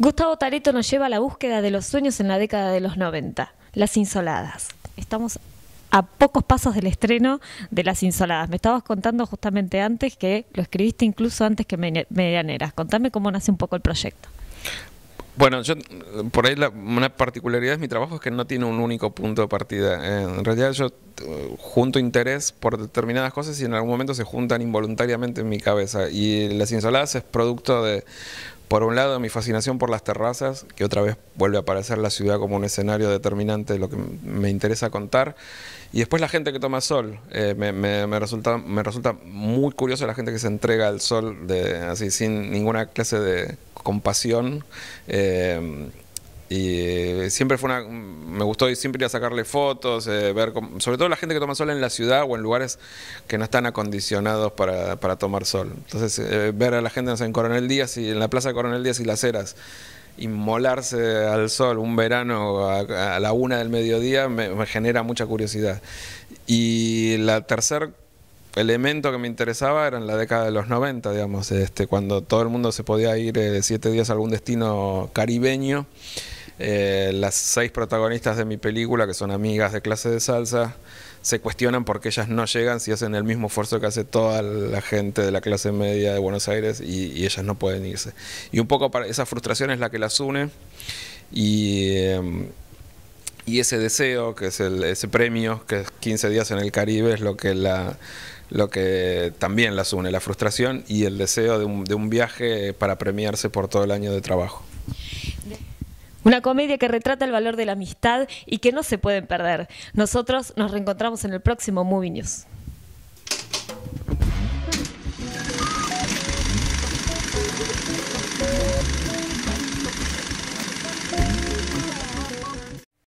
Gustavo Tareto nos lleva a la búsqueda de los sueños en la década de los 90, Las Insoladas. Estamos a pocos pasos del estreno de Las Insoladas. Me estabas contando justamente antes que lo escribiste incluso antes que Medianeras. Contame cómo nace un poco el proyecto. Bueno, yo por ahí una particularidad de mi trabajo es que no tiene un único punto de partida. en realidad yo eh, junto interés por determinadas cosas y en algún momento se juntan involuntariamente en mi cabeza. Y Las Insoladas es producto de por un lado mi fascinación por las terrazas, que otra vez vuelve a aparecer la ciudad como un escenario determinante de lo que me interesa contar, y después la gente que toma sol, eh, me, resulta, me resulta muy curioso la gente que se entrega al sol de, así sin ninguna clase de compasión. Eh, y eh, siempre fue una. Me gustó siempre ir a sacarle fotos, eh, ver. sobre todo la gente que toma sol en la ciudad o en lugares que no están acondicionados para, para tomar sol. Entonces, eh, ver a la gente en Coronel Díaz y en la plaza de Coronel Díaz y las Heras inmolarse al sol un verano a, la una del mediodía me, genera mucha curiosidad. Y la tercer elemento que me interesaba era en la década de los 90, digamos, este, cuando todo el mundo se podía ir siete días a algún destino caribeño. Eh, las seis protagonistas de mi película, que son amigas de clase de salsa, se cuestionan por qué ellas no llegan si hacen el mismo esfuerzo que hace toda la gente de la clase media de Buenos Aires y, ellas no pueden irse. Y un poco para esa frustración es la que las une y, eh, ese deseo, que es el, ese premio, que es 15 días en el Caribe, es lo que lo que también las une, la frustración y el deseo de un viaje para premiarse por todo el año de trabajo. Una comedia que retrata el valor de la amistad y que no se pueden perder. Nosotros nos reencontramos en el próximo Movie News.